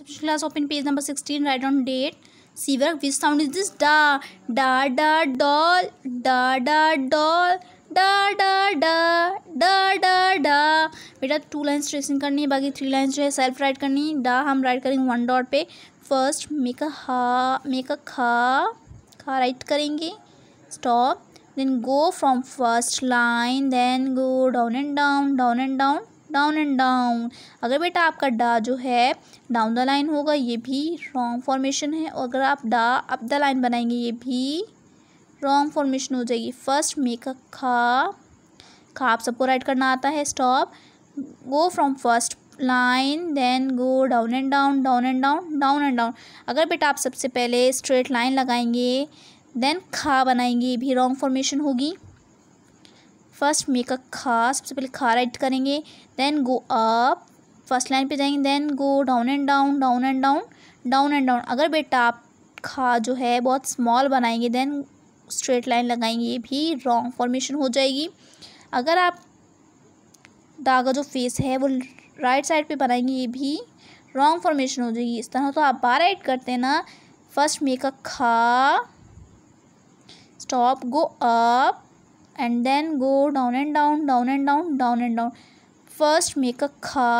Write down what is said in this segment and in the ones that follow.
सबसे last open page number sixteen write on date see where which sound is this डा डा डा doll डा डा डॉल डा डा डा डा डा डा बेटा टू लाइन ट्रेसिंग करनी है बाकी थ्री लाइन्स जो है सेल्फ राइट करनी है डा हम राइट करेंगे वन डॉट पे फर्स्ट मेक अ हा मेक अ खा खा राइट करेंगे stop then go from first line then go down and down down and down down and down अगर बेटा आपका डा जो है डाउन द लाइन होगा ये भी रॉन्ग फॉर्मेशन है और अगर आप डा अप द लाइन बनाएंगे ये भी रॉन्ग फॉर्मेशन हो जाएगी फर्स्ट मेक अ खा खा आप सबको राइट करना आता है stop go from first line then go down and down down and down down and down अगर बेटा आप सबसे पहले स्ट्रेट लाइन लगाएंगे देन खा बनाएंगे ये भी रॉन्ग फॉर्मेशन होगी फर्स्ट मेक अ खा सबसे पहले खा राइट करेंगे then go up first line पे जाएंगे then go down and down down and down down and down अगर बेटा आप खा जो है बहुत स्मॉल बनाएंगे देन स्ट्रेट लाइन लगाएंगे ये भी रॉन्ग फॉर्मेशन हो जाएगी अगर आप दागा जो फेस है वो राइट साइड पे बनाएंगे ये भी रॉन्ग फॉर्मेशन हो जाएगी इस तरह तो आप बार एड करते हैं ना फर्स्ट मेकअप खा stop go up and then go down and down down and down down and down first make a kha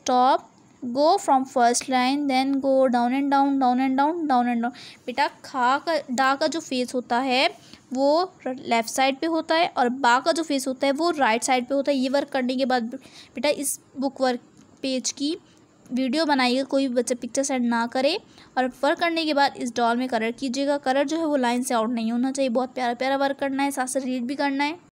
stop go from first line then go down and down down and down down and down बेटा खा का डा का जो face होता है वो left side पे होता है और बा का जो फेस होता है वो राइट right साइड पे होता है ये वर्क करने के बाद बेटा इस बुक वर्क पेज की वीडियो बनाइएगा कोई भी बच्चा पिक्चर सेंड ना करे और वर्क करने के बाद इस डॉल में कलर कीजिएगा कलर जो है वो लाइन से आउट नहीं होना चाहिए बहुत प्यारा प्यारा वर्क करना है साथ साथ रीड भी करना है